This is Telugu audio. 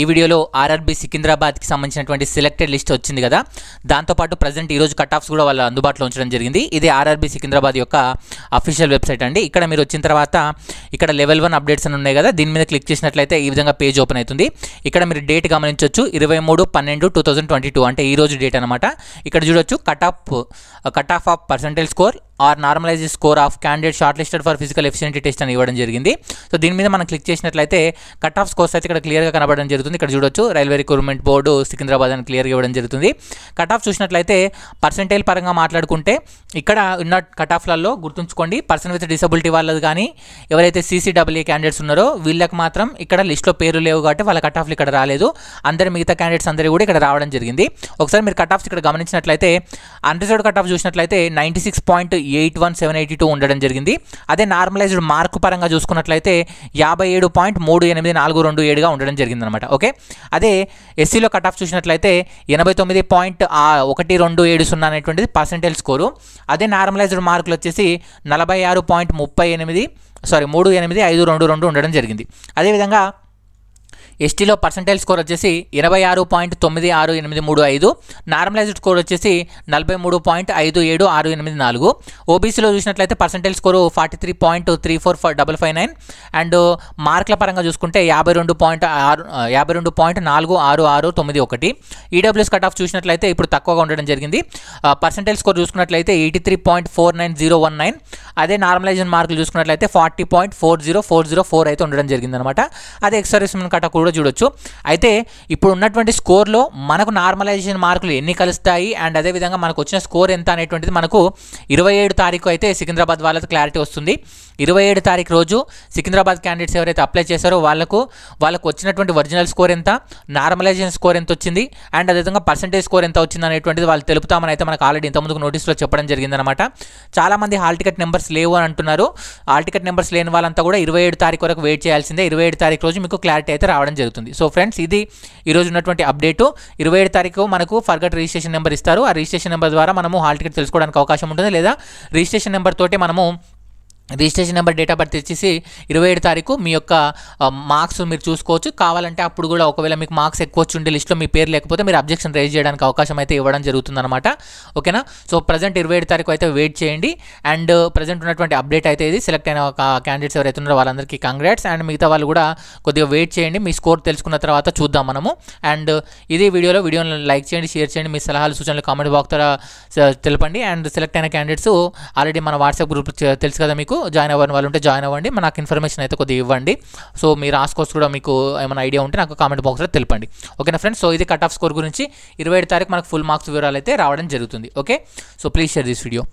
ఈ వీడియోలో ఆర్ఆర్బీ సికింద్రాబాద్కి సంబంధించినటువంటి సెలెక్టెడ్ లిస్ట్ వచ్చింది కదా దాంతోపాటు ప్రజెంట్ ఈరోజు కట్ ఆఫ్స్ కూడా వాళ్ళు అందుబాటులో ఉంచడం జరిగింది ఇది ఆర్ఆర్బీ సికింద్రాబాద్ యొక్క అఫీషియల్ వెబ్సైట్ అండి ఇక్కడ మీరు వచ్చిన తర్వాత ఇక్కడ లెవెల్ వన్ అప్డేట్స్ అని ఉన్నాయి కదా దీని మీద క్లిక్ చేసినట్లయితే ఈ విధంగా పేజ్ ఓపెన్ అవుతుంది ఇక్కడ మీరు డేట్ గమనించవచ్చు ఇరవై మూడు పన్నెండు టూ ట్వంటీ టూ అంటే ఈ రోజు డేట్ అనమాట ఇక్కడ చూడొచ్చు cut off cut off off percentage score or normalize score of candidate short listed for physical efficiency test అని ఇవ్వడం జరిగింది సో దీని మీద మనం క్లిక్ చేసినట్లయితే కట్ ఆఫ్ స్కోర్స్ అయితే ఇక్కడ క్లియర్గా కనబడడం జరుగుతుంది ఇక్కడ చూడొచ్చు రైల్వే రిక్రూట్మెంట్ బోర్డు సికింద్రాబాద్ అని క్లియర్గా ఇవ్వడం జరుగుతుంది కట్ ఆఫ్ చూసినట్లయితే పర్సంటేజ్ పరంగా మాట్లాడుకుంటే ఇక్కడ ఉన్న కట్ ఆఫ్లలో గుర్తుంచుకోండి పర్సన్ విత్ డిసబిలిటీ వాళ్ళది కానీ ఎవరైతే సీసీడబ్ల్యూ క్యాండిడేట్స్ ఉన్నారో వీళ్ళకి మాత్రం ఇక్కడ లిస్ట్లో పేరు లేవు కాబట్టి వాళ్ళ కట్ ఆఫ్లు ఇక్కడ రాలేదు అందరి మిగతా క్యాండిడేట్స్ అందరూ కూడా ఇక్కడ రావడం జరిగింది ఒకసారి మీరు కట్ ఆఫ్స్ ఇక్కడ గమనించినట్లయితే అన్రిజర్వ్డ్ కట్ ఆఫ్ చూసినట్లయితే ninety six point eight one seven eighty two ఉండడం జరిగింది అదే నార్మలైజ్డ్ మార్కు పరంగా చూసుకున్నట్లయితే యాభై ఏడు పాయింట్ మూడు ఎనిమిది నాలుగు రెండు ఏడుగా ఉండడం జరిగిందనమాట ఓకే అదే ఎస్సీలో కట్ ఆఫ్ చూసినట్లయితే ఎనభై తొమ్మిది పాయింట్ ఒకటి రెండు ఏడు సున్నా అనేటువంటిది పర్సంటేజ్ స్కోరు అదే నార్మలైజ్డ్ మార్కులు వచ్చేసి నలభై ఆరు పాయింట్ ముప్పై ఎనిమిది సారీ మూడు ఎనిమిది ఐదు రెండు రెండు ఉండడం జరిగింది అదేవిధంగా ఎస్టీలో పర్సంటేజ్ స్కోర్ వచ్చేసి ఇరవై ఆరు పాయింట్ తొమ్మిది ఆరు ఎనిమిది మూడు ఐదు నార్మలైజ్డ్ స్కోర్ వచ్చేసి నలభై మూడు పాయింట్ ఐదు ఏడు ఆరు ఎనిమిది నాలుగు ఓబీసీలో చూసినట్లయితే percentage score forty three point three four four double five nine and మార్కుల పరంగా చూసుకుంటే యాభై రెండు పాయింట్ ఆరు యాభై రెండు పాయింట్ నాలుగు ఆరు ఆరు తొమ్మిది ఒకటి ఈడబ్ల్యూస్ కట్ ఆఫ్ చూసినట్లయితే ఇప్పుడు తక్కువగా ఉండడం జరిగింది పర్సంటేజ్ స్కోర్ చూసుకున్నట్లయితే eighty three point four nine zero one nine అదే నార్మలైజ్డ్ మార్కులు చూసుకున్నట్లయితే forty point four zero four zero four అయితే ఉండడం జరిగిందనమాట అదే ఎక్స్టర్స్ కట్ కూడా చూడొచ్చు అయితే ఇప్పుడు ఉన్నటువంటి స్కోర్లో మనకు నార్మలైజేషన్ మార్కులు ఎన్ని కలుస్తాయి అండ్ అదేవిధంగా మనకు వచ్చిన స్కోర్ ఎంత అనేటువంటిది మనకు ఇరవై ఏడు తారీఖు అయితే సికింద్రాబాద్ వాళ్ళకి క్లారిటీ వస్తుంది ఇరవై ఏడు తారీఖు రోజు సికింద్రాబాద్ క్యాండిడేట్స్ ఎవరైతే అప్లై చేశారో వాళ్ళకు వాళ్ళకు వచ్చినటువంటి ఒరిజినల్ స్కోర్ ఎంత నార్మలైజేషన్ స్కోర్ ఎంత వచ్చింది అండ్ అదేవిధంగా పర్సంటేజ్ స్కోర్ ఎంత వచ్చింది అనేటువంటిది వాళ్ళు తెలుపుతామని అయితే మనకు ఆల్రెడీ ఇంతకుముందు నోటీస్లో చెప్పడం జరిగిందనమాట చాలామంది హాల్ టికెట్ నెంబర్స్ లేవు అని అంటున్నారు హాల్ టికెట్ నెంబర్స్ లేని వాళ్ళంతా కూడా ఇరవై ఏడు తారీఖు వరకు వెయిట్ చేయాల్సిందే ఇరవై ఏడు తారీఖు రోజు మీకు క్లారిటీ అయితే రావడం చేయడం జరుగుతుంది సో ఫ్రెండ్స్ ఇది ఈరోజు ఉన్నటువంటి అప్డేటు ఇరవై ఏడు తారీఖు మనకు ఫర్గట్ రిజిస్ట్రేషన్ నెంబర్ ఇస్తారు ఆ రిజిస్ట్రేషన్ నెంబర్ ద్వారా మనము హాల్ టికెట్ తెలుసుకోవడానికి అవకాశం ఉంటుంది లేదా రిజిస్ట్రేషన్ నెంబర్ తోటి మనము registration number date of birth ఇచ్చేసి ఇరవై ఏడు తారీఖు మీ యొక్క మార్క్స్ మీరు చూసుకోవచ్చు కావాలంటే అప్పుడు కూడా ఒకవేళ మీకు మార్క్స్ ఎక్కువ వచ్చి ఉండే లిస్ట్లో మీ పేరు లేకపోతే మీరు అబ్జెక్షన్ రైజ్ చేయడానికి అవకాశం అయితే ఇవ్వడం జరుగుతుందన్నమాట ఓకేనా సో ప్రజెంట్ ఇరవై ఏడు తారీఖు అయితే వెయిట్ చేయండి అండ్ ప్రజెంట్ ఉన్నటువంటి అప్డేట్ అయితే ఇది సెలెక్ట్ అయిన క్యాండిడేట్స్ ఎవరైతే ఉన్నారో వాళ్ళందరికీ కంగ్రాట్స్ అండ్ మిగతా వాళ్ళు కూడా కొద్దిగా వెయిట్ చేయండి మీ స్కోర్ తెలుసుకున్న తర్వాత చూద్దాం మనము అండ్ ఇదే వీడియోలో వీడియోని లైక్ చేయండి షేర్ చేయండి మీ సలహాలు సూచనలు కామెంట్ బాక్స్ ద్వారా తెలపండి అండ్ సెలెక్ట్ అయిన క్యాండిడేట్స్ ఆల్రెడీ మన వాట్సాప్ గ్రూప్ తెలుసు కదా మీకు మీకు జాయిన్ అవ్వని వాళ్ళు ఉంటే జాయిన్ అవ్వండి నాకు ఇన్ఫర్మేషన్ అయితే కొద్దిగా ఇవ్వండి సో మీరు స్కోర్స్ కూడా మీకు ఏమైనా ఐడియా ఉంటే నాకు కామెంట్ బాక్స్లో తెలిపండి ఓకేనా ఫ్రెండ్స్ సో ఇది కట్ ఆఫ్ స్కోర్ గురించి ఇరవై ఏడు తారీఖు మనకు ఫుల్ మార్క్స్ వివరాలు అయితే రావడం జరుగుతుంది okay so please share this video